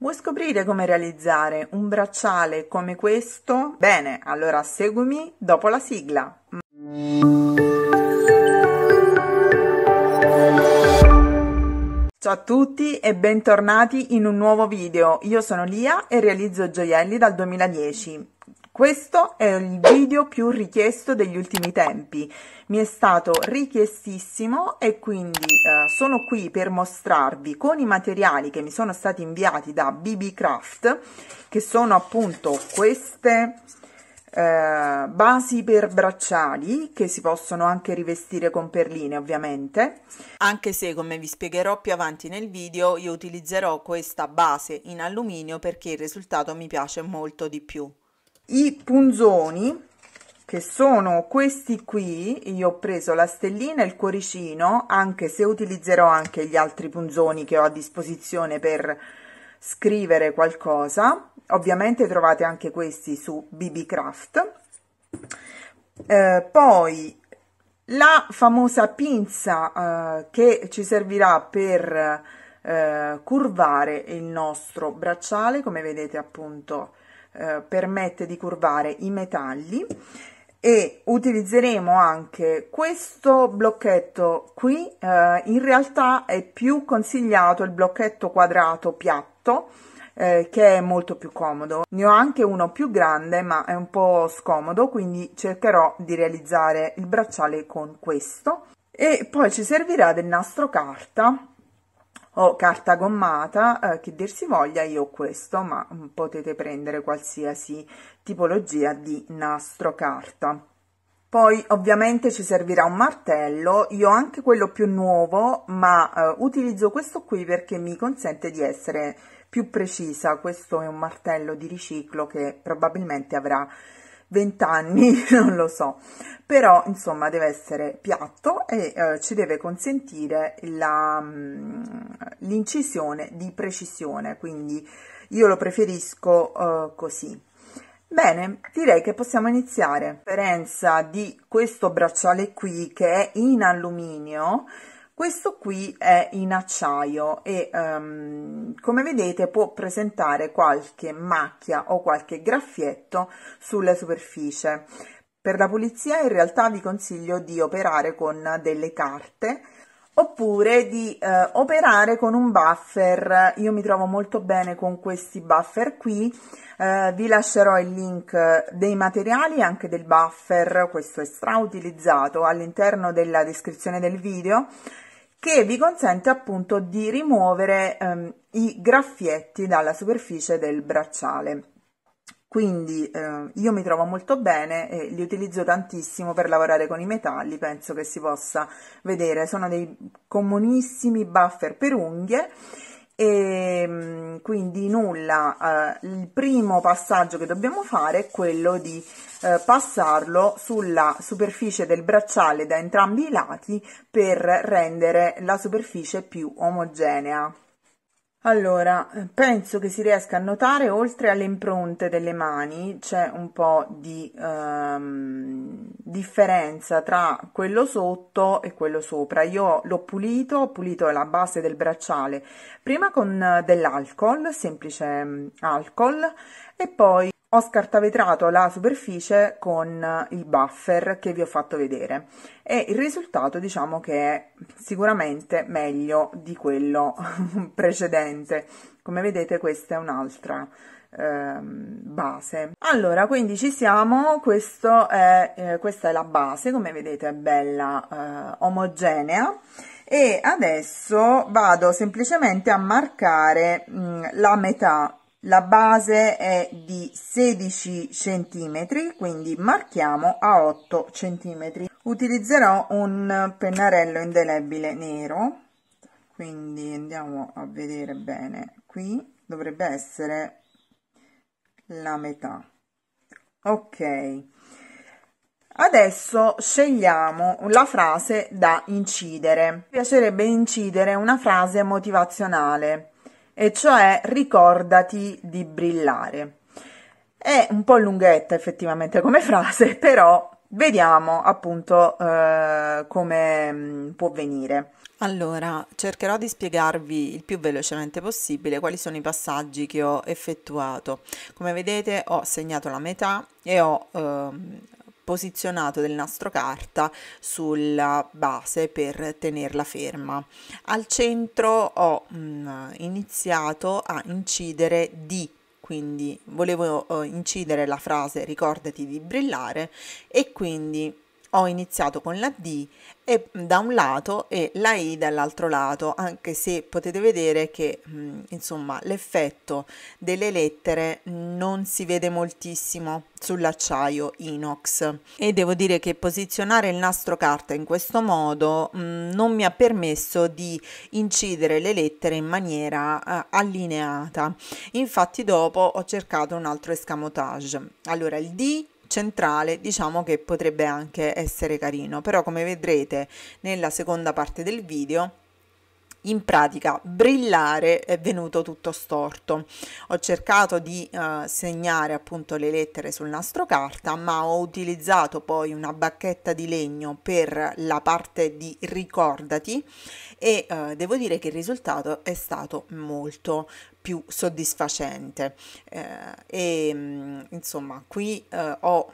Vuoi scoprire come realizzare un bracciale come questo? Bene, allora seguimi dopo la sigla. Ciao a tutti e bentornati in un nuovo video. Io sono Lia e realizzo gioielli dal 2010. Questo è il video più richiesto degli ultimi tempi, mi è stato richiestissimo e quindi eh, sono qui per mostrarvi con i materiali che mi sono stati inviati da BB Craft, che sono appunto queste eh, basi per bracciali che si possono anche rivestire con perline ovviamente anche se come vi spiegherò più avanti nel video io utilizzerò questa base in alluminio perché il risultato mi piace molto di più i punzoni che sono questi qui io ho preso la stellina e il cuoricino anche se utilizzerò anche gli altri punzoni che ho a disposizione per scrivere qualcosa ovviamente trovate anche questi su bb craft eh, poi la famosa pinza eh, che ci servirà per eh, curvare il nostro bracciale come vedete appunto eh, permette di curvare i metalli e utilizzeremo anche questo blocchetto qui eh, in realtà è più consigliato il blocchetto quadrato piatto eh, che è molto più comodo ne ho anche uno più grande ma è un po scomodo quindi cercherò di realizzare il bracciale con questo e poi ci servirà del nastro carta o carta gommata, eh, che dir si voglia, io ho questo, ma mm, potete prendere qualsiasi tipologia di nastro carta. Poi ovviamente ci servirà un martello, io ho anche quello più nuovo, ma eh, utilizzo questo qui perché mi consente di essere più precisa, questo è un martello di riciclo che probabilmente avrà 20 anni, non lo so, però insomma deve essere piatto e eh, ci deve consentire mm, l'incisione di precisione, quindi io lo preferisco eh, così. Bene, direi che possiamo iniziare. La differenza di questo bracciale qui che è in alluminio questo qui è in acciaio e um, come vedete può presentare qualche macchia o qualche graffietto sulla superficie. Per la pulizia in realtà vi consiglio di operare con delle carte oppure di eh, operare con un buffer. Io mi trovo molto bene con questi buffer qui, eh, vi lascerò il link dei materiali e anche del buffer, questo è stra utilizzato all'interno della descrizione del video che vi consente appunto di rimuovere ehm, i graffietti dalla superficie del bracciale. Quindi eh, io mi trovo molto bene e li utilizzo tantissimo per lavorare con i metalli, penso che si possa vedere, sono dei comunissimi buffer per unghie e mm, quindi nulla, eh, il primo passaggio che dobbiamo fare è quello di eh, passarlo sulla superficie del bracciale da entrambi i lati per rendere la superficie più omogenea. Allora, eh, penso che si riesca a notare oltre alle impronte delle mani c'è un po' di ehm, differenza tra quello sotto e quello sopra. Io l'ho pulito, ho pulito la base del bracciale prima con eh, dell'alcol, semplice mm, alcol, e poi ho scartavetrato la superficie con il buffer che vi ho fatto vedere e il risultato diciamo che è sicuramente meglio di quello precedente come vedete questa è un'altra ehm, base allora quindi ci siamo questo è, eh, questa è la base come vedete è bella eh, omogenea e adesso vado semplicemente a marcare mh, mm, la metà la base è di 16 cm, quindi marchiamo a 8 cm. Utilizzerò un pennarello indelebile nero, quindi andiamo a vedere bene qui, dovrebbe essere la metà. Ok, adesso scegliamo la frase da incidere. Mi piacerebbe incidere una frase motivazionale e cioè ricordati di brillare. È un po' lunghetta effettivamente come frase, però vediamo appunto eh, come mm, può venire. Allora, cercherò di spiegarvi il più velocemente possibile quali sono i passaggi che ho effettuato. Come vedete ho segnato la metà e ho eh, posizionato del nastro carta sulla base per tenerla ferma. Al centro ho mh, mm, iniziato a incidere di quindi volevo eh, incidere la frase ricordati di brillare e quindi ho iniziato con la D e da un lato e la I dall'altro lato, anche se potete vedere che insomma l'effetto delle lettere non si vede moltissimo sull'acciaio inox e devo dire che posizionare il nastro carta in questo modo mh, non mi ha permesso di incidere le lettere in maniera eh, allineata infatti dopo ho cercato un altro escamotage allora il D centrale diciamo che potrebbe anche essere carino però come vedrete nella seconda parte del video in pratica brillare è venuto tutto storto. Ho cercato di eh, segnare appunto le lettere sul nastro carta, ma ho utilizzato poi una bacchetta di legno per la parte di ricordati e eh, devo dire che il risultato è stato molto più soddisfacente. Eh, e mm, insomma, qui eh, ho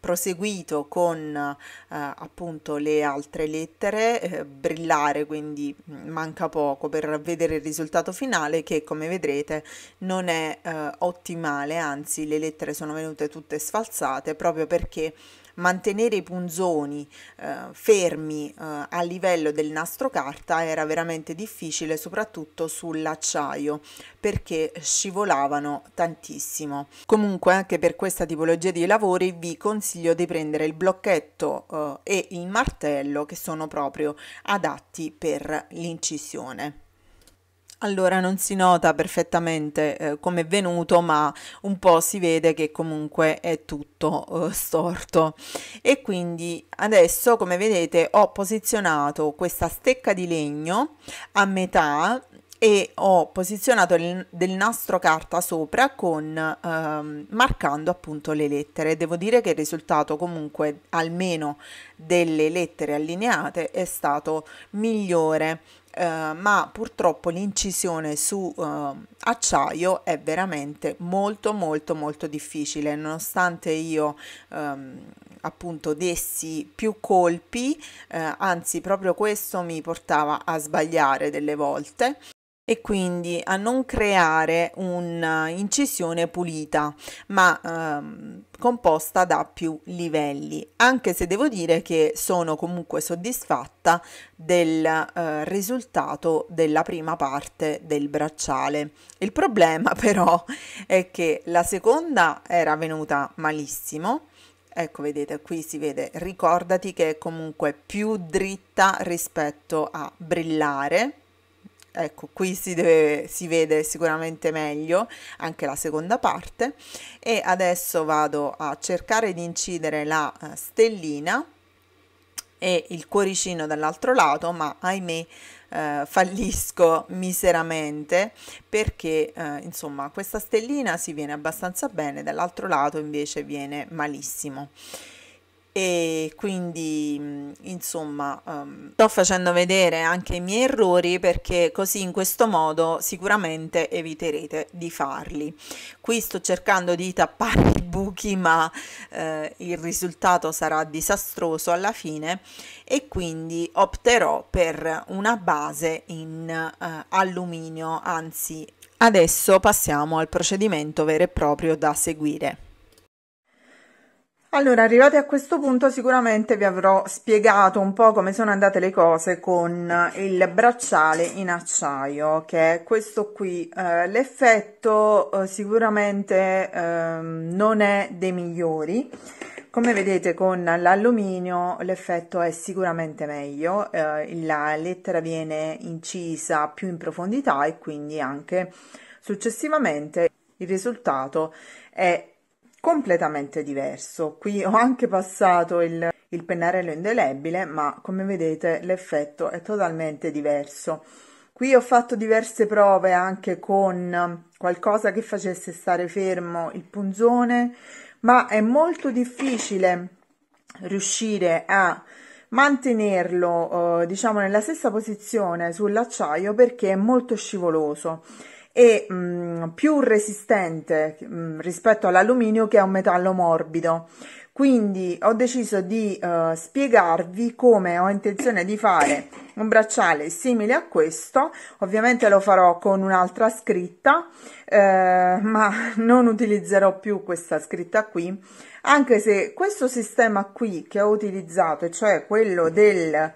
proseguito con eh, appunto le altre lettere, eh, brillare, quindi mm, manca poco per vedere il risultato finale che come vedrete non è eh, ottimale, anzi le lettere sono venute tutte sfalsate proprio perché mantenere i punzoni eh, fermi eh, a livello del nastro carta era veramente difficile, soprattutto sull'acciaio, perché scivolavano tantissimo. Comunque anche per questa tipologia di lavori vi consiglio di prendere il blocchetto eh, e il martello che sono proprio adatti per l'incisione. Allora non si nota perfettamente eh, come è venuto, ma un po' si vede che comunque è tutto eh, storto. E quindi adesso, come vedete, ho posizionato questa stecca di legno a metà e ho posizionato il, del nastro carta sopra con ehm, marcando appunto le lettere devo dire che il risultato comunque almeno delle lettere allineate è stato migliore eh, ma purtroppo l'incisione su eh, acciaio è veramente molto molto molto difficile nonostante io ehm, appunto dessi più colpi eh, anzi proprio questo mi portava a sbagliare delle volte e quindi a non creare un'incisione pulita ma ehm, composta da più livelli anche se devo dire che sono comunque soddisfatta del eh, risultato della prima parte del bracciale il problema però è che la seconda era venuta malissimo ecco vedete qui si vede ricordati che è comunque più dritta rispetto a brillare ecco qui si, deve, si, vede sicuramente meglio anche la seconda parte e adesso vado a cercare di incidere la eh, stellina e il cuoricino dall'altro lato ma ahimè eh, fallisco miseramente perché eh, insomma questa stellina si viene abbastanza bene dall'altro lato invece viene malissimo e quindi mm, insomma um, sto facendo vedere anche i miei errori perché così in questo modo sicuramente eviterete di farli qui sto cercando di tappare i buchi ma eh, il risultato sarà disastroso alla fine e quindi opterò per una base in eh, alluminio anzi adesso passiamo al procedimento vero e proprio da seguire allora, arrivati a questo punto sicuramente vi avrò spiegato un po' come sono andate le cose con eh, il bracciale in acciaio, che è questo qui. Eh, l'effetto eh, sicuramente eh, non è dei migliori. Come vedete con l'alluminio l'effetto è sicuramente meglio, eh, la lettera viene incisa più in profondità e quindi anche successivamente il risultato è completamente diverso. Qui ho anche passato il, il pennarello indelebile, ma come vedete l'effetto è totalmente diverso. Qui ho fatto diverse prove anche con um, qualcosa che facesse stare fermo il punzone, ma è molto difficile riuscire a mantenerlo eh, diciamo nella stessa posizione sull'acciaio perché è molto scivoloso e mh, mm, più resistente mh, mm, rispetto all'alluminio che è un metallo morbido. Quindi ho deciso di uh, spiegarvi come ho intenzione di fare un bracciale simile a questo, ovviamente lo farò con un'altra scritta, eh, ma non utilizzerò più questa scritta qui, anche se questo sistema qui che ho utilizzato, cioè quello del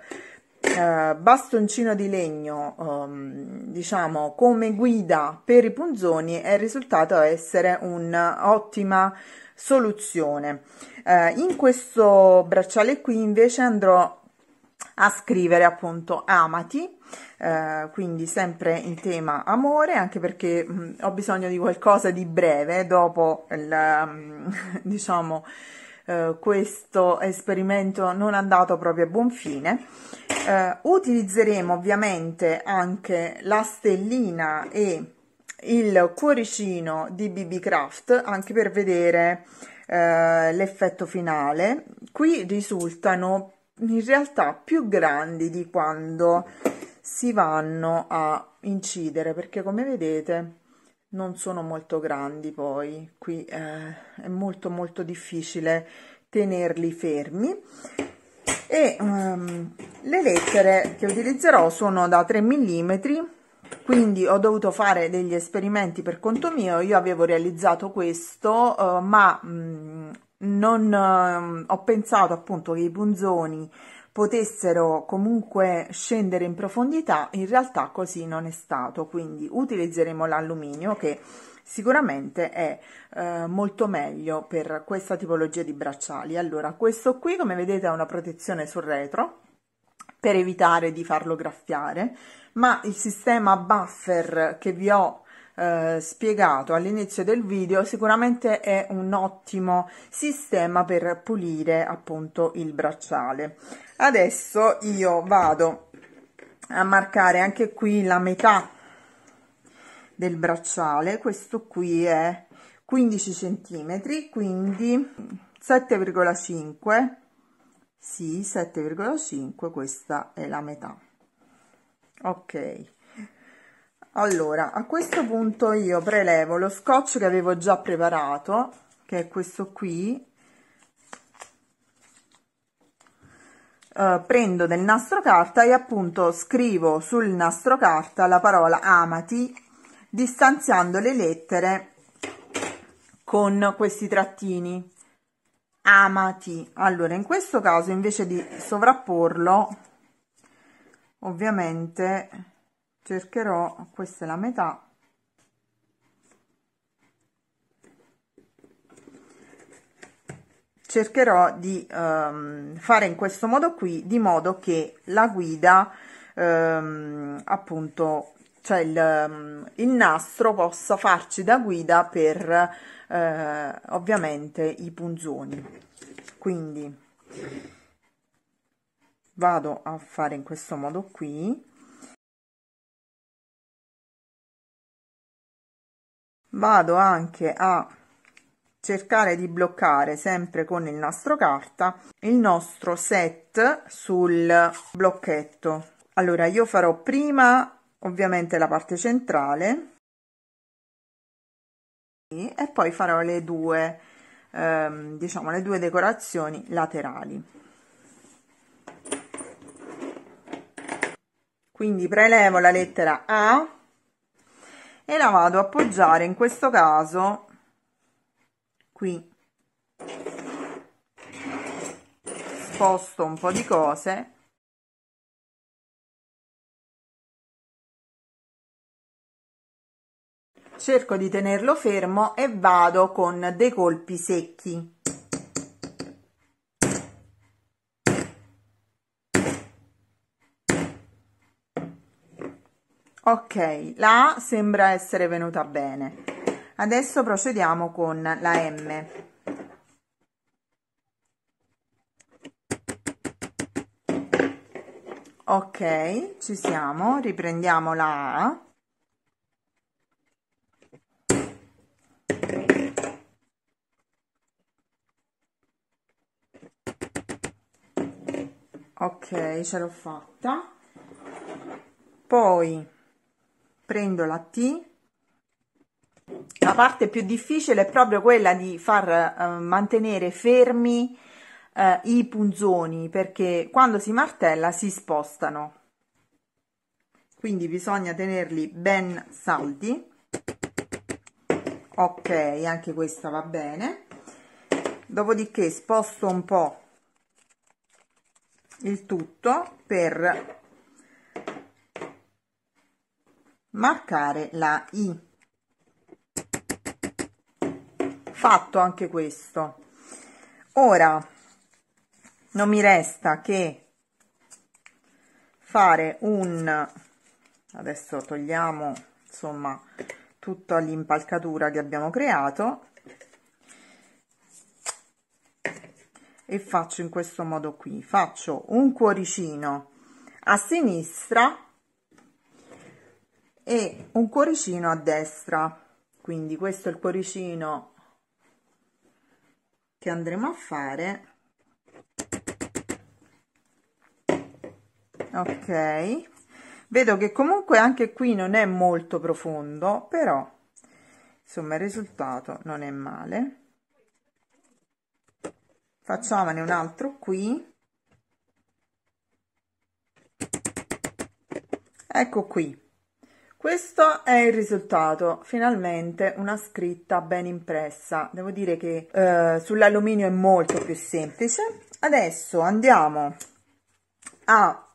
eh, bastoncino di legno, ehm, diciamo, come guida per i punzoni è risultato essere un'ottima soluzione. Eh, in questo bracciale qui invece andrò a scrivere appunto amati, eh, quindi sempre in tema amore, anche perché mh, mm, ho bisogno di qualcosa di breve dopo il, mh, mm, diciamo eh, questo esperimento non è andato proprio a buon fine. Eh, utilizzeremo ovviamente anche la stellina e il cuoricino di BB Craft anche per vedere eh, l'effetto finale. Qui risultano in realtà più grandi di quando si vanno a incidere perché come vedete non sono molto grandi poi, qui eh, è molto molto difficile tenerli fermi e um, le lettere che utilizzerò sono da 3 mm quindi ho dovuto fare degli esperimenti per conto mio io avevo realizzato questo uh, ma mh, mm, non uh, ho pensato appunto che i punzoni potessero comunque scendere in profondità, in realtà così non è stato, quindi utilizzeremo l'alluminio che sicuramente è eh, molto meglio per questa tipologia di bracciali. Allora, questo qui come vedete ha una protezione sul retro per evitare di farlo graffiare, ma il sistema buffer che vi ho eh, spiegato all'inizio del video sicuramente è un ottimo sistema per pulire appunto il bracciale adesso io vado a marcare anche qui la metà del bracciale questo qui è 15 centimetri quindi 7,5 sì 7,5 questa è la metà ok allora a questo punto io prelevo lo scotch che avevo già preparato che è questo qui Uh, prendo del nastro carta e appunto scrivo sul nastro carta la parola amati distanziando le lettere con questi trattini amati allora in questo caso invece di sovrapporlo ovviamente cercherò questa è la metà cercherò di um, fare in questo modo qui di modo che la guida um, appunto cioè il, il, nastro possa farci da guida per uh, ovviamente i punzoni quindi vado a fare in questo modo qui vado anche a cercare di bloccare sempre con il nastro carta il nostro set sul blocchetto allora io farò prima ovviamente la parte centrale e poi farò le due ehm, diciamo le due decorazioni laterali quindi prelevo la lettera A e la vado a appoggiare in questo caso qui sposto un po' di cose cerco di tenerlo fermo e vado con dei colpi secchi Ok, la A sembra essere venuta bene. Adesso procediamo con la M. Ok, ci siamo, riprendiamo la A. Ok, ce l'ho fatta. Poi prendo la T la parte più difficile è proprio quella di far uh, mantenere fermi uh, i punzoni perché quando si martella si spostano quindi bisogna tenerli ben saldi ok anche questa va bene dopodiché sposto un po' il tutto per marcare la I fatto anche questo ora non mi resta che fare un adesso togliamo insomma tutta l'impalcatura che abbiamo creato e faccio in questo modo qui faccio un cuoricino a sinistra e un cuoricino a destra quindi questo è il cuoricino che andremo a fare ok vedo che comunque anche qui non è molto profondo però insomma il risultato non è male facciamone un altro qui ecco qui questo è il risultato, finalmente una scritta ben impressa. Devo dire che eh, sull'alluminio è molto più semplice. Adesso andiamo a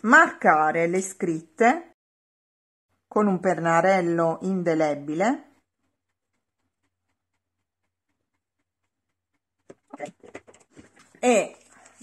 marcare le scritte con un pennarello indelebile. E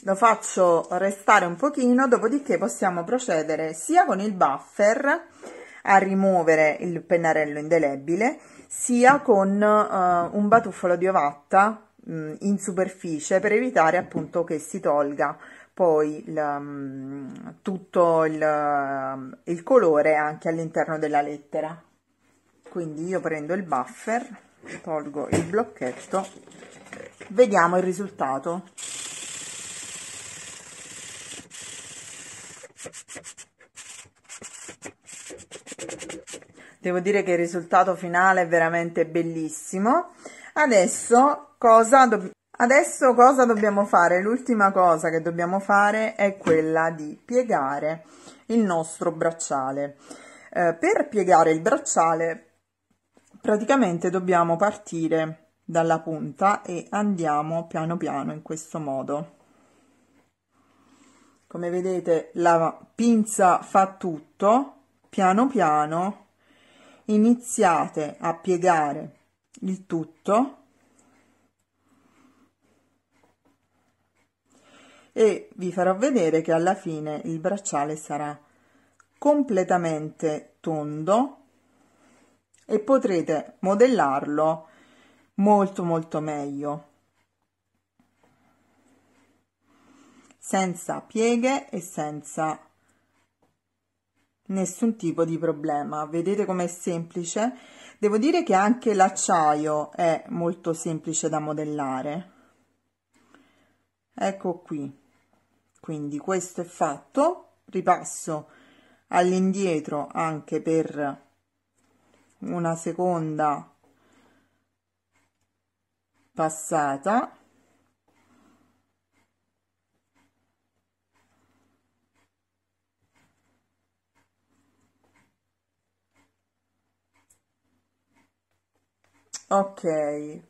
lo faccio restare un pochino, dopodiché possiamo procedere sia con il buffer a rimuovere il pennarello indelebile, sia con uh, un batuffolo di ovatta mh, mm, in superficie per evitare appunto che si tolga poi il, mh, mm, tutto il, mm, il colore anche all'interno della lettera. Quindi io prendo il buffer, tolgo il blocchetto, vediamo il risultato. Devo dire che il risultato finale è veramente bellissimo. Adesso cosa, adesso cosa dobbiamo fare? L'ultima cosa che dobbiamo fare è quella di piegare il nostro bracciale. Eh, per piegare il bracciale praticamente dobbiamo partire dalla punta e andiamo piano piano in questo modo. Come vedete la pinza fa tutto piano piano iniziate a piegare il tutto e vi farò vedere che alla fine il bracciale sarà completamente tondo e potrete modellarlo molto molto meglio senza pieghe e senza nessun tipo di problema. Vedete com'è semplice? Devo dire che anche l'acciaio è molto semplice da modellare. Ecco qui. Quindi questo è fatto. Ripasso all'indietro anche per una seconda passata ok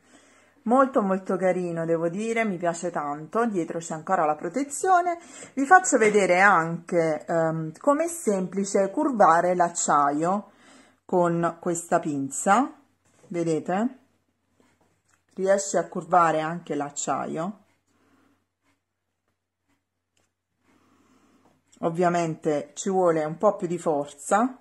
molto molto carino devo dire mi piace tanto dietro c'è ancora la protezione vi faccio vedere anche um, ehm, come è semplice curvare l'acciaio con questa pinza vedete riesce a curvare anche l'acciaio ovviamente ci vuole un po più di forza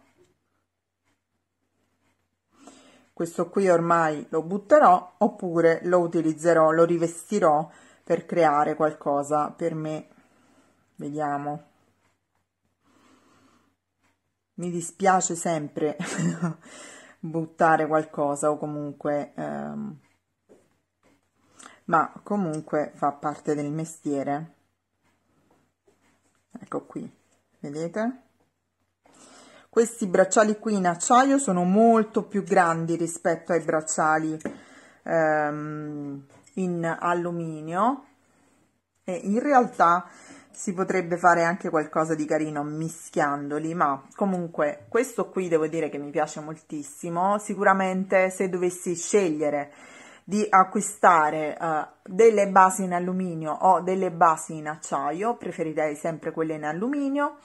questo qui ormai lo butterò oppure lo utilizzerò, lo rivestirò per creare qualcosa per me. Vediamo. Mi dispiace sempre buttare qualcosa o comunque... Ehm, ma comunque fa parte del mestiere. Ecco qui, vedete? questi bracciali qui in acciaio sono molto più grandi rispetto ai bracciali ehm, in alluminio e in realtà si potrebbe fare anche qualcosa di carino mischiandoli, ma comunque questo qui devo dire che mi piace moltissimo. Sicuramente se dovessi scegliere di acquistare uh, delle basi in alluminio o delle basi in acciaio, preferirei sempre quelle in alluminio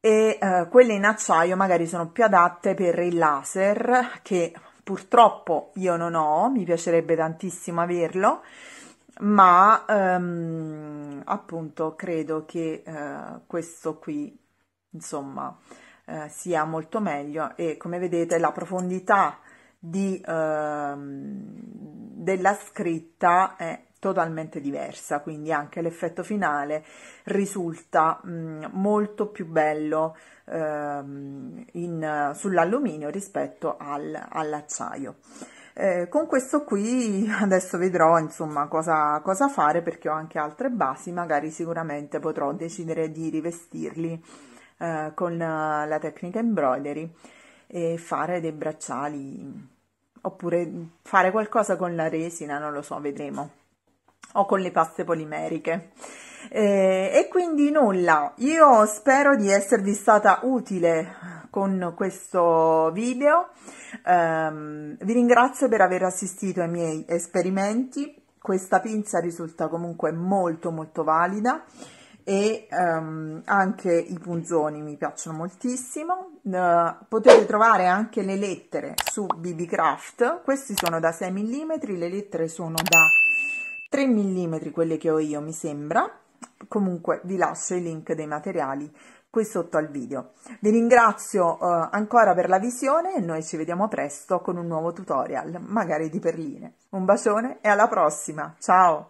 e eh, quelle in acciaio magari sono più adatte per il laser che purtroppo io non ho, mi piacerebbe tantissimo averlo, ma ehm, appunto credo che eh, questo qui insomma eh, sia molto meglio e come vedete la profondità di, ehm, della scritta è totalmente diversa, quindi anche l'effetto finale risulta mh, mm, molto più bello ehm, in, sull'alluminio rispetto al, all'acciaio. Eh, con questo qui adesso vedrò insomma cosa, cosa, fare perché ho anche altre basi, magari sicuramente potrò decidere di rivestirli eh, con eh, la tecnica embroidery e fare dei bracciali oppure fare qualcosa con la resina, non lo so, vedremo o con le paste polimeriche. Eh, e quindi nulla, io spero di esservi stata utile con questo video, um, vi ringrazio per aver assistito ai miei esperimenti, questa pinza risulta comunque molto molto valida e um, anche i punzoni mi piacciono moltissimo. Uh, potete trovare anche le lettere su BB Craft, questi sono da 6 mm, le lettere sono da 3 mm quelle che ho io mi sembra comunque vi lascio i link dei materiali qui sotto al video vi ringrazio eh, ancora per la visione e noi ci vediamo presto con un nuovo tutorial magari di perline un bacione e alla prossima ciao